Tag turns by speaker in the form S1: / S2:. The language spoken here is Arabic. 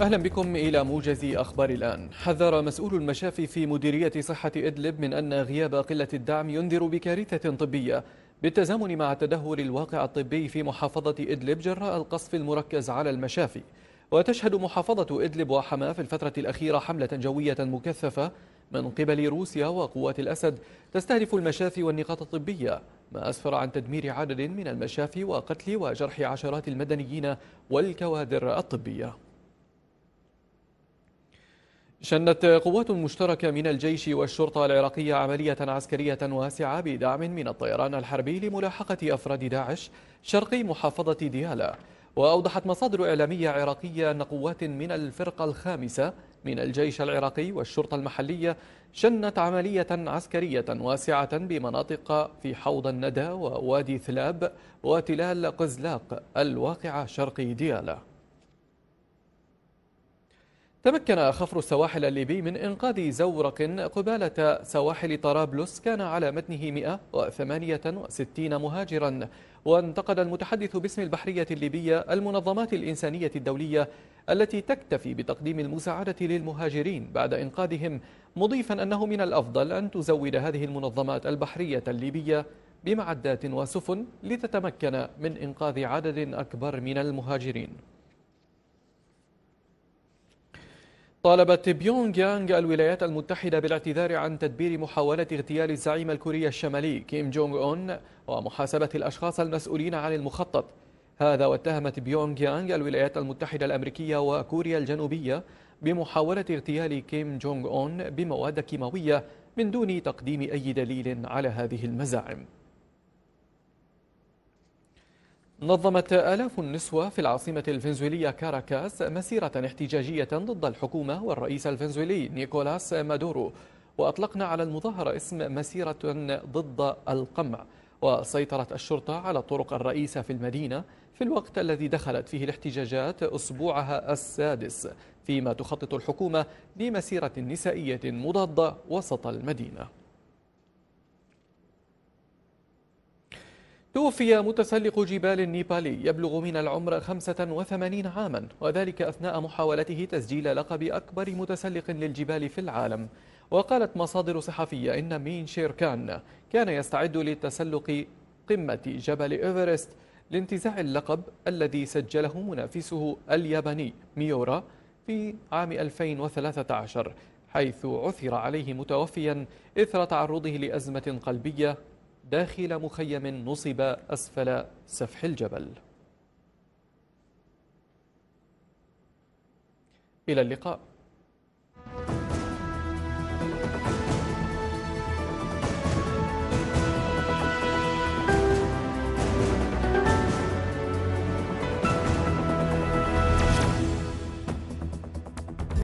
S1: أهلا بكم إلى موجز أخبار الآن حذر مسؤول المشافي في مديرية صحة إدلب من أن غياب قلة الدعم ينذر بكارثة طبية بالتزامن مع تدهور الواقع الطبي في محافظة إدلب جراء القصف المركز على المشافي وتشهد محافظة إدلب وحماة في الفترة الأخيرة حملة جوية مكثفة من قبل روسيا وقوات الأسد تستهدف المشافي والنقاط الطبية ما أسفر عن تدمير عدد من المشافي وقتل وجرح عشرات المدنيين والكوادر الطبية شنت قوات مشتركة من الجيش والشرطة العراقية عملية عسكرية واسعة بدعم من الطيران الحربي لملاحقة أفراد داعش شرقي محافظة ديالى وأوضحت مصادر إعلامية عراقية أن قوات من الفرقة الخامسة من الجيش العراقي والشرطة المحلية شنت عملية عسكرية واسعة بمناطق في حوض الندى ووادي ثلاب وتلال قزلاق الواقعة شرقي ديالى تمكن خفر السواحل الليبي من إنقاذ زورق قبالة سواحل طرابلس كان على متنه 168 مهاجرا وانتقد المتحدث باسم البحرية الليبية المنظمات الإنسانية الدولية التي تكتفي بتقديم المساعدة للمهاجرين بعد إنقاذهم مضيفا أنه من الأفضل أن تزود هذه المنظمات البحرية الليبية بمعدات وسفن لتتمكن من إنقاذ عدد أكبر من المهاجرين طالبت بيونغ يانغ الولايات المتحدة بالاعتذار عن تدبير محاولة اغتيال الزعيم الكوري الشمالي كيم جونغ أون ومحاسبة الأشخاص المسؤولين عن المخطط هذا واتهمت بيونغ يانغ الولايات المتحدة الأمريكية وكوريا الجنوبية بمحاولة اغتيال كيم جونغ أون بمواد كيماوية من دون تقديم أي دليل على هذه المزاعم نظمت آلاف النسوة في العاصمة الفنزويلية كاراكاس مسيرة احتجاجية ضد الحكومة والرئيس الفنزويلي نيكولاس مادورو وأطلقنا على المظاهرة اسم مسيرة ضد القمع وسيطرت الشرطة على الطرق الرئيسة في المدينة في الوقت الذي دخلت فيه الاحتجاجات أسبوعها السادس فيما تخطط الحكومة لمسيرة نسائية مضادة وسط المدينة توفي متسلق جبال نيبالي يبلغ من العمر 85 عاما وذلك أثناء محاولته تسجيل لقب أكبر متسلق للجبال في العالم وقالت مصادر صحفية إن مين شيركان كان يستعد للتسلق قمة جبل إيفرست لانتزاع اللقب الذي سجله منافسه الياباني ميورا في عام 2013 حيث عثر عليه متوفيا إثر تعرضه لأزمة قلبية داخل مخيم نصب أسفل سفح الجبل إلى اللقاء